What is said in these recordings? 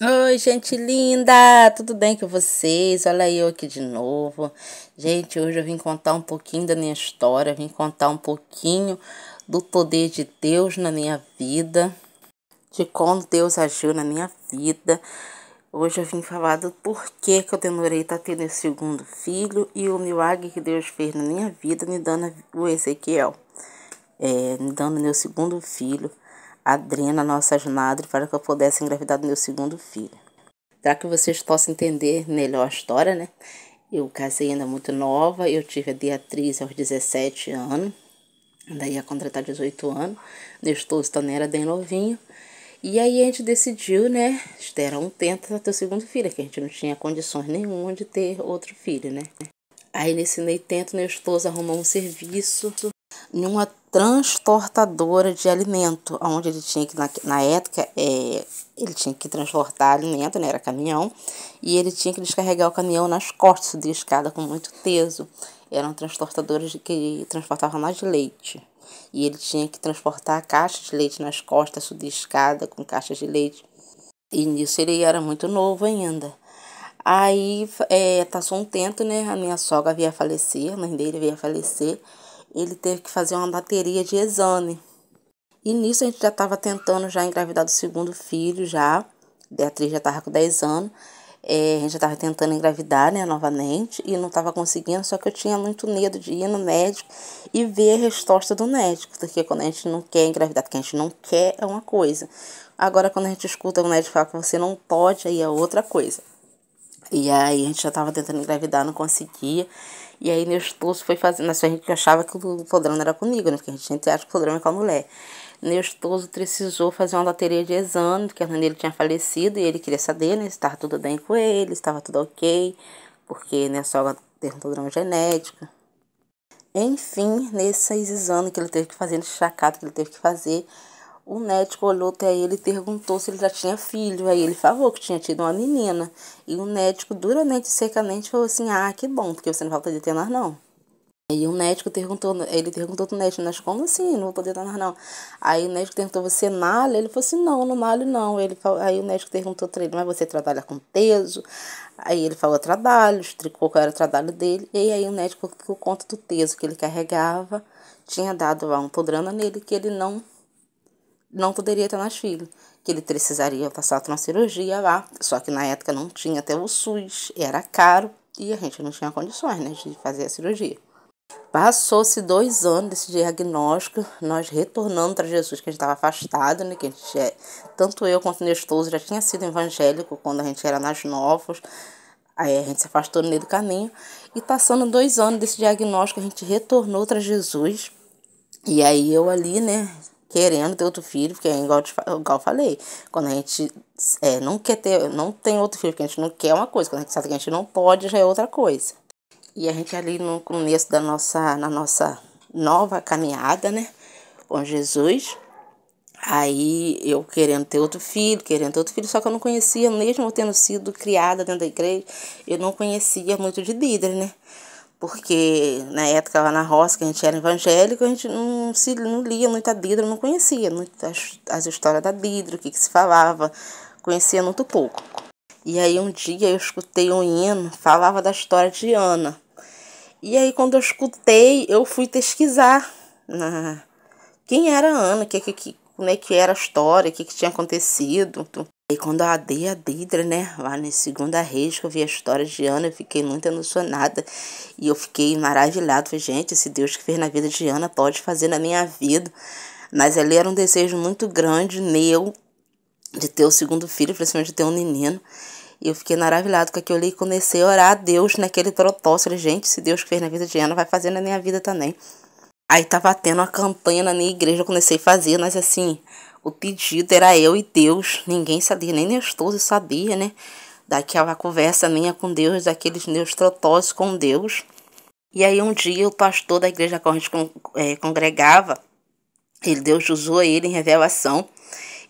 Oi, gente linda! Tudo bem com vocês? Olha eu aqui de novo. Gente, hoje eu vim contar um pouquinho da minha história, vim contar um pouquinho do poder de Deus na minha vida, de como Deus agiu na minha vida. Hoje eu vim falar do porquê que eu demorei estar tendo esse segundo filho e o milagre que Deus fez na minha vida, me dando o Ezequiel, é, me dando meu segundo filho. Adriana, nossa madres, para que eu pudesse engravidar do meu segundo filho. Para que vocês possam entender melhor a história, né? Eu casei ainda muito nova, eu tive a Beatriz aos 17 anos, daí a contratar 18 anos, Nestor também era bem novinho. E aí a gente decidiu, né, esperar um tempo para ter o segundo filho, que a gente não tinha condições nenhuma de ter outro filho, né? Aí nesse meio tempo, meu esposo arrumou um serviço numa transportadora de alimento, onde ele tinha que, na, na época, é, ele tinha que transportar alimento, né, era caminhão, e ele tinha que descarregar o caminhão nas costas, subir a escada com muito peso. Eram transportadoras que transportavam mais leite. E ele tinha que transportar caixas de leite nas costas, subir a escada com caixas de leite. E nisso ele era muito novo ainda. Aí, é, passou um tempo, né, a minha sogra veio a falecer, a mãe dele veio a falecer, ele teve que fazer uma bateria de exame. E nisso a gente já estava tentando já engravidar do segundo filho, já. Beatriz já estava com 10 anos. É, a gente já estava tentando engravidar, né, novamente, e não estava conseguindo, só que eu tinha muito medo de ir no médico e ver a resposta do médico, porque quando a gente não quer engravidar, porque a gente não quer é uma coisa. Agora, quando a gente escuta o médico falar que você não pode, aí é outra coisa. E aí a gente já estava tentando engravidar, não conseguia. E aí Neustulfo foi fazendo. Assim, a gente achava que o programa era comigo, né? Porque a gente acha que o programa é com a mulher. Neustoso precisou fazer uma loteria de exame, porque a mãe dele tinha falecido e ele queria saber né, se estava tudo bem com ele, se estava tudo ok, porque né, a sogra tem é um problema genético. Enfim, nesses exames que ele teve que fazer, nesse chacado que ele teve que fazer, o médico olhou até ele e perguntou se ele já tinha filho. Aí ele falou que tinha tido uma menina. E o médico, duramente e secamente, falou assim: Ah, que bom, porque você não vai poder ter não. E o médico perguntou, ele perguntou pro médico, mas como assim? Não vou poder dar não. Aí o médico perguntou, você malha? Ele falou assim, não, não malho não. Ele, falou, aí o médico perguntou pra ele, mas você trabalha com peso? Aí ele falou trabalho, explicou qual era o trabalho dele. E aí o médico, por conta do peso que ele carregava, tinha dado lá um podrana nele que ele não não poderia ter mais filho, que ele precisaria passar por uma cirurgia lá, só que na época não tinha até o SUS, era caro e a gente não tinha condições né, de fazer a cirurgia. Passou-se dois anos desse diagnóstico, nós retornando para Jesus, que a gente estava afastado, né? Que a gente é, tanto eu quanto o Nestoso já tinha sido evangélico quando a gente era nas novas. Aí a gente se afastou no meio do caminho. E passando dois anos desse diagnóstico, a gente retornou para Jesus. E aí eu ali, né, querendo ter outro filho, porque é igual, te, igual eu falei, quando a gente é, não quer ter, não tem outro filho, porque a gente não quer uma coisa, quando a gente sabe que a gente não pode, já é outra coisa. E a gente ali no começo da nossa, na nossa nova caminhada, né, com Jesus, aí eu querendo ter outro filho, querendo ter outro filho, só que eu não conhecia, mesmo eu tendo sido criada dentro da igreja, eu não conhecia muito de líder, né porque na época lá na roça que a gente era evangélico, a gente não se não lia muita didro não conhecia muito as, as histórias da didro o que, que se falava, conhecia muito pouco. E aí um dia eu escutei um hino, falava da história de Ana. E aí quando eu escutei, eu fui pesquisar na... quem era Ana, que, que, que, como é que era a história, o que, que tinha acontecido. E quando eu adei a Deidra, né, lá na segunda reis que eu vi a história de Ana, eu fiquei muito emocionada e eu fiquei maravilhado. Falei, gente, esse Deus que fez na vida de Ana pode fazer na minha vida. Mas ali era um desejo muito grande meu de ter o segundo filho, principalmente de ter um menino. E eu fiquei maravilhado com aquilo e comecei a orar a Deus naquele falei, Gente, se Deus que fez na vida de Ana vai fazer na minha vida também. Aí tava tendo uma campanha na minha igreja, eu comecei a fazer, mas assim, o pedido era eu e Deus. Ninguém sabia, nem Nestoso sabia, né? Daquela conversa minha com Deus, daqueles meus com Deus. E aí um dia o pastor da igreja que a gente é, congregava, ele, Deus usou ele em revelação.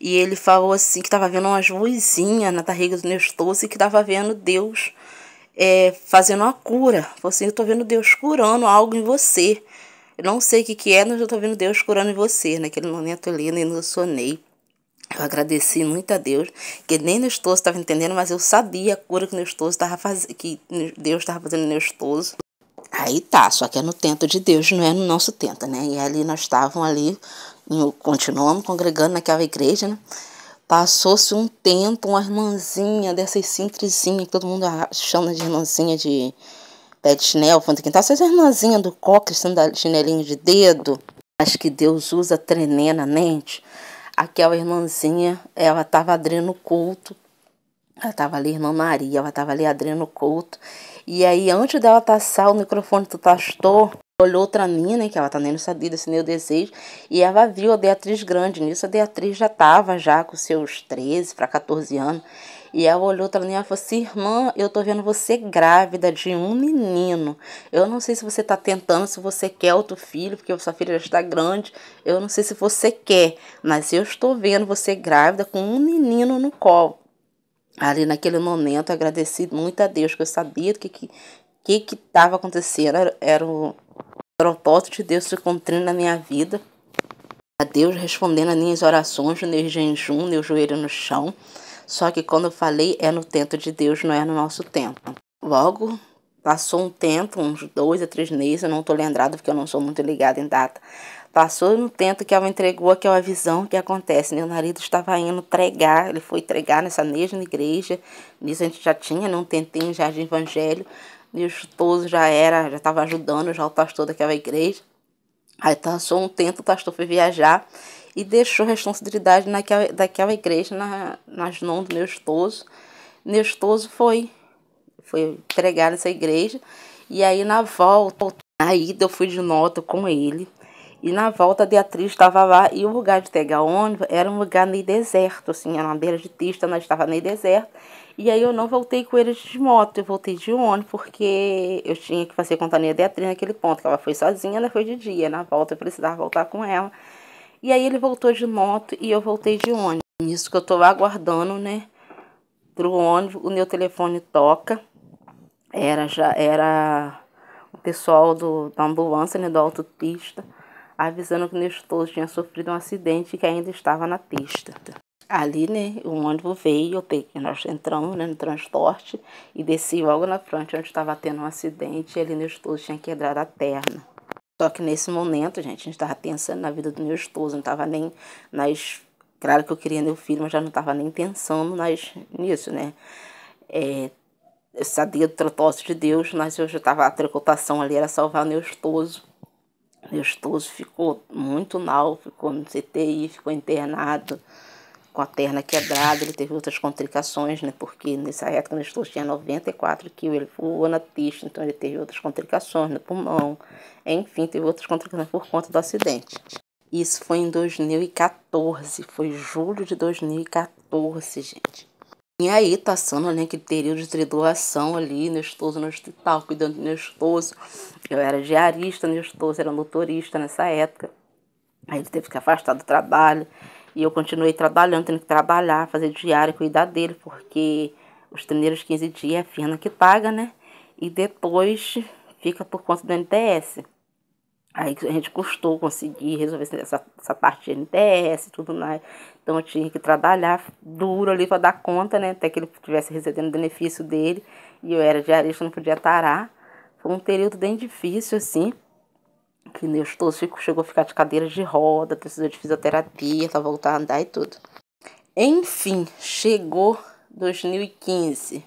E ele falou assim que estava vendo umas luzinhas na barriga do Nestoso e que estava vendo Deus é, fazendo uma cura. Falou assim, eu estou vendo Deus curando algo em você. Eu não sei o que, que é, mas eu tô vendo Deus curando você. Naquele momento ali, eu sonei. Eu agradeci muito a Deus, que nem no estoso estava entendendo, mas eu sabia a cura que, meu tava faz... que Deus estava fazendo no estoso. Aí tá, só que é no tento de Deus, não é no nosso tento, né? E ali nós estávamos ali, continuamos congregando naquela igreja, né? Passou-se um tempo, uma irmãzinha dessas simplesinhas, que todo mundo chama de irmãzinha de pé de chinelo, fundo de quintal, tá essas irmãzinhas do coque, chinelinho de dedo, mas que Deus usa tremendamente. Aquela irmãzinha, ela tava adreno culto, ela tava ali, irmã Maria, ela tava ali adreno culto. E aí, antes dela passar o microfone do pastor, olhou outra mim, que ela tá nem sabia desse meu desejo, e ela viu a Beatriz grande, nisso a Beatriz já tava já com seus 13 para 14 anos, e ela olhou para e falou assim: irmã, eu tô vendo você grávida de um menino. Eu não sei se você tá tentando, se você quer outro filho, porque sua filha já está grande. Eu não sei se você quer, mas eu estou vendo você grávida com um menino no colo. Ali naquele momento, eu agradeci muito a Deus, que eu sabia o que que que estava acontecendo. Era, era o propósito de Deus se cumprindo na minha vida. A Deus respondendo as minhas orações, meu jejum, meu joelho no chão. Só que quando eu falei é no tempo de Deus, não é no nosso tempo. Logo, passou um tempo, uns dois a três meses, eu não estou lembrado porque eu não sou muito ligada em data. Passou um tempo que ela entregou aquela visão que acontece. Meu marido estava indo pregar, ele foi entregar nessa mesma igreja. Nisso a gente já tinha, não né, tentei já de evangelho. E o chutoso já era, já estava ajudando já o pastor daquela igreja. Aí passou um tempo, o pastor foi viajar e deixou responsabilidade naquela, daquela igreja na, nas mãos do Nestoso. Nestoso foi, foi pregar nessa igreja e aí na volta, aí eu fui de nota com ele. E na volta a Beatriz estava lá e o lugar de pegar ônibus era um lugar meio deserto, assim, era uma beira de pista, nós estava meio deserto. E aí eu não voltei com ele de moto, eu voltei de ônibus, porque eu tinha que fazer companhia de Beatriz naquele ponto, que ela foi sozinha, ela né, Foi de dia, na volta eu precisava voltar com ela. E aí ele voltou de moto e eu voltei de ônibus. Nisso que eu tô aguardando, né? Pro ônibus, o meu telefone toca. Era já era o pessoal do, da ambulância, né, da autopista, avisando que o Nestor tinha sofrido um acidente e que ainda estava na pista. Ali, né, o ônibus veio, eu peguei, nós entramos né, no transporte e desci logo na frente onde estava tendo um acidente e ali o Nestor tinha quebrado a perna. Só que nesse momento, gente, a gente estava pensando na vida do meu esposo, não estava nem nas. Claro que eu queria meu filho, mas já não estava nem pensando nas, nisso, né? É, eu sabia do propósito de Deus, mas eu já estava. A tricotação ali era salvar o meu esposo. Meu esposo ficou muito mal, ficou no CTI, ficou internado com a perna quebrada, ele teve outras complicações, né? Porque nessa época o Nestor tinha 94 quilos, ele foi o anatista, então ele teve outras complicações no pulmão, enfim, teve outras complicações por conta do acidente. Isso foi em 2014, foi julho de 2014, gente. E aí, passando tá ali né, aquele período de doação ali, Nestoso no hospital, cuidando do Nestoso. Eu era diarista, Nestoso era motorista nessa época. Aí ele teve que afastar do trabalho. E eu continuei trabalhando, tendo que trabalhar, fazer diário cuidar dele, porque os primeiros 15 dias é a firma que paga, né? E depois fica por conta do NTS. Aí a gente custou conseguir resolver essa, essa parte de NTS e tudo mais. Então eu tinha que trabalhar duro ali para dar conta, né? Até que ele estivesse recebendo o benefício dele. E eu era diarista, não podia tarar. Foi um período bem difícil, assim que Neus estou, chegou a ficar de cadeira de roda, precisou de fisioterapia para tá voltar a andar e tudo. Enfim, chegou 2015.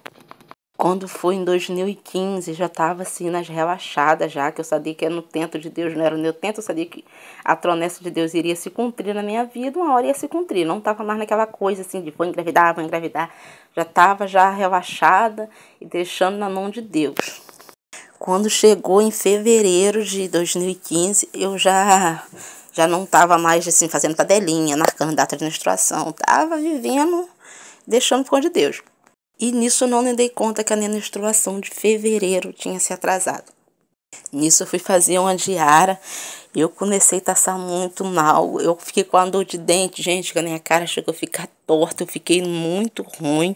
Quando foi em 2015, já estava assim nas relaxadas já, que eu sabia que era no tento de Deus, não era no meu tento, eu sabia que a tronessa de Deus iria se cumprir na minha vida, uma hora ia se cumprir. Não estava mais naquela coisa assim de vou engravidar, vou engravidar. Já estava já relaxada e deixando na mão de Deus. Quando chegou em fevereiro de 2015, eu já já não estava mais assim fazendo tabelinha, marcando data de menstruação, tava vivendo, deixando com de Deus. E nisso não me dei conta que a minha menstruação de fevereiro tinha se atrasado. Nisso eu fui fazer uma diária, eu comecei a passar muito mal, eu fiquei com a dor de dente, gente, que a minha cara chegou a ficar torta, eu fiquei muito ruim.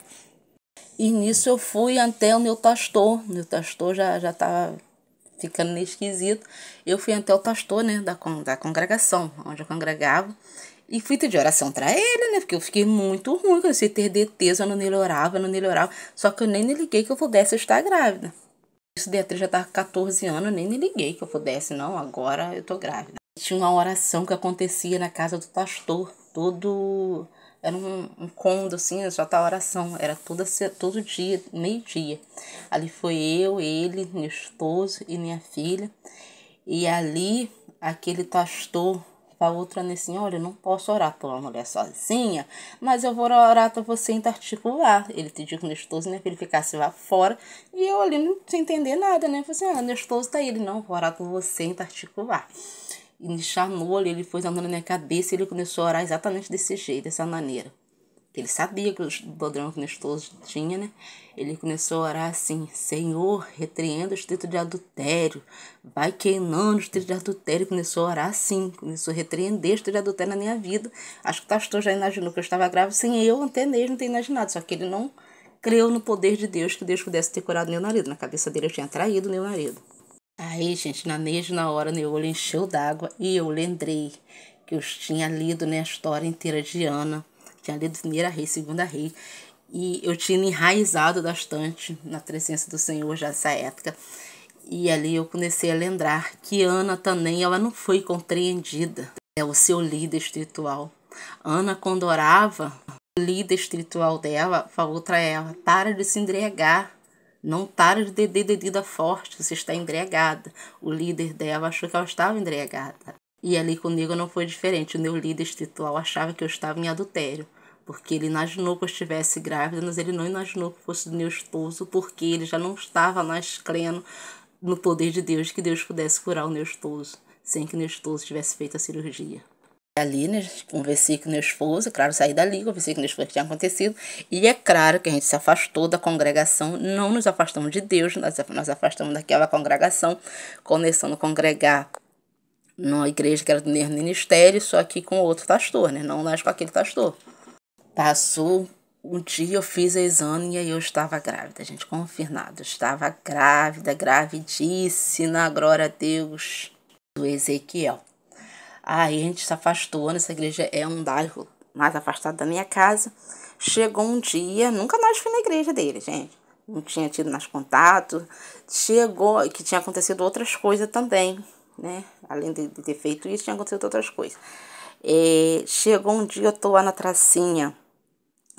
E nisso eu fui até o meu pastor, meu pastor já já estava tá ficando meio esquisito. Eu fui até o pastor, né, da, da congregação, onde eu congregava, e fui pedir oração para ele, né, porque eu fiquei muito ruim, comecei a ter DTs, eu não nele orava, não nele orava, só que eu nem liguei que eu pudesse estar grávida. Isso Beatriz já estava com 14 anos, nem me liguei que eu pudesse, não, agora eu tô grávida. Tinha uma oração que acontecia na casa do pastor, todo era um, um condo, assim, já tá oração. Era toda, todo dia, meio-dia. Ali foi eu, ele, meu esposo e minha filha. E ali, aquele pastor falou outra mim assim, olha, eu não posso orar por uma mulher sozinha, mas eu vou orar pra você em particular. Ele pediu que o Nestoso, né, que ele ficasse lá fora, e eu ali não sem entender nada, né, falei assim, ah, Nestoso tá aí, ele, não, vou orar por você em particular me chamou ali, ele foi andando na minha cabeça e ele começou a orar exatamente desse jeito, dessa maneira. Ele sabia que os podrão cristos tinha, né? Ele começou a orar assim: Senhor, repreenda o estrito de adultério. Vai queimando o estrito de adultério. Começou a orar assim, começou a retreender o estrito de adultério na minha vida. Acho que o pastor já imaginou que eu estava grávida, sem eu até mesmo ter imaginado. Só que ele não creu no poder de Deus, que Deus pudesse ter curado meu marido. Na cabeça dele eu tinha traído meu marido. Aí, gente, na mesma hora, né, olho encheu d'água e eu lembrei que eu tinha lido né, a história inteira de Ana. Tinha lido Primeira Rei, Segunda Rei. E eu tinha enraizado bastante na presença do Senhor já nessa época. E ali eu comecei a lembrar que Ana também ela não foi compreendida. É o seu líder espiritual. Ana, quando orava, o líder espiritual dela falou para ela: para de se entregar não para de dedida forte, se está embriagada. O líder dela achou que ela estava embriagada. E ali comigo não foi diferente. O meu líder espiritual achava que eu estava em adultério. Porque ele imaginou que eu estivesse grávida, mas ele não imaginou que fosse do meu esposo, porque ele já não estava mais crendo no poder de Deus que Deus pudesse curar o meu esposo, sem que o meu esposo tivesse feito a cirurgia ali, né, conversei com meu esposo, claro, saí dali, conversei com meu esposo o que tinha acontecido, e é claro que a gente se afastou da congregação, não nos afastamos de Deus, nós nos afastamos daquela congregação, começando a congregar numa igreja que era do mesmo ministério, só que com outro pastor, né, não nós com aquele pastor. Passou um dia, eu fiz o exame e aí eu estava grávida, gente, confirmado, estava grávida, gravidíssima, glória a Deus, do Ezequiel. Aí a gente se afastou, nessa igreja é um bairro mais afastado da minha casa. Chegou um dia, nunca mais fui na igreja dele, gente. Não tinha tido mais contato. Chegou, que tinha acontecido outras coisas também, né? Além de, de ter feito isso, tinha acontecido outras coisas. E chegou um dia, eu tô lá na tracinha.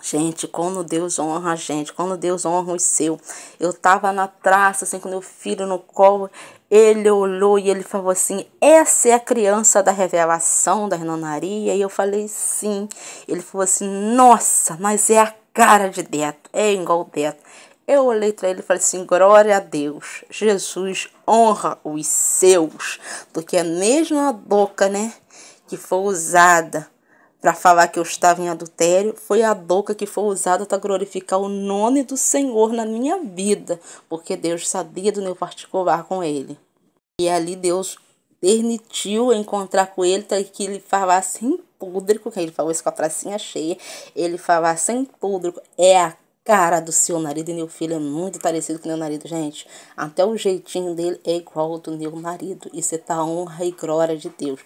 Gente, quando Deus honra a gente, quando Deus honra o seu. Eu tava na traça, assim, com meu filho no colo, ele olhou e ele falou assim: Essa é a criança da revelação da nonaria? E eu falei: Sim. Ele falou assim: Nossa, mas é a cara de Deto, é igual Deto. Eu olhei para ele e falei assim: Glória a Deus, Jesus honra os seus, porque é a mesma boca, né, que foi usada para falar que eu estava em adultério, foi a doca que foi usada para glorificar o nome do Senhor na minha vida, porque Deus sabia do meu particular com ele. E ali Deus permitiu encontrar com ele para que ele falasse em público, que ele falou isso com a tracinha cheia, ele falasse em público, é a cara do seu marido e meu filho é muito parecido com meu marido, gente. Até o jeitinho dele é igual ao do meu marido. Isso é tá honra e glória de Deus.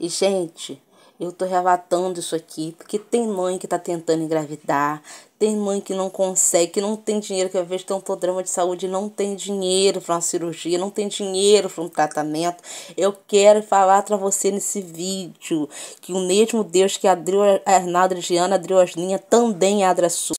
E, gente, eu tô relatando isso aqui porque tem mãe que tá tentando engravidar, tem mãe que não consegue, que não tem dinheiro, que às vezes tem um problema de saúde, não tem dinheiro para uma cirurgia, não tem dinheiro para um tratamento. Eu quero falar para você nesse vídeo que o mesmo Deus que abriu a Arnaldo Diana, abriu as linhas, também abre a sua.